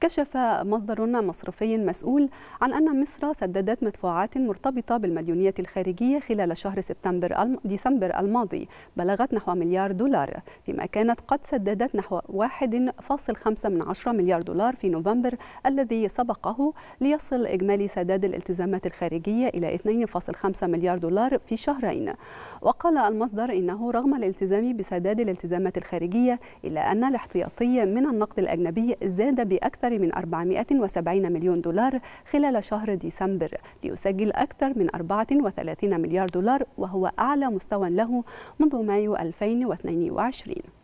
كشف مصدر مصرفي مسؤول عن أن مصر سددت مدفوعات مرتبطة بالمديونية الخارجية خلال شهر سبتمبر ديسمبر الماضي بلغت نحو مليار دولار فيما كانت قد سددت نحو 1.5 من عشرة مليار دولار في نوفمبر الذي سبقه ليصل إجمالي سداد الالتزامات الخارجية إلى 2.5 مليار دولار في شهرين وقال المصدر إنه رغم الالتزام بسداد الالتزامات الخارجية إلا أن الاحتياطي من النقد الأجنبي زاد بأكثر أكثر من 470 مليون دولار خلال شهر ديسمبر ليسجل أكثر من 34 مليار دولار وهو أعلى مستوى له منذ مايو 2022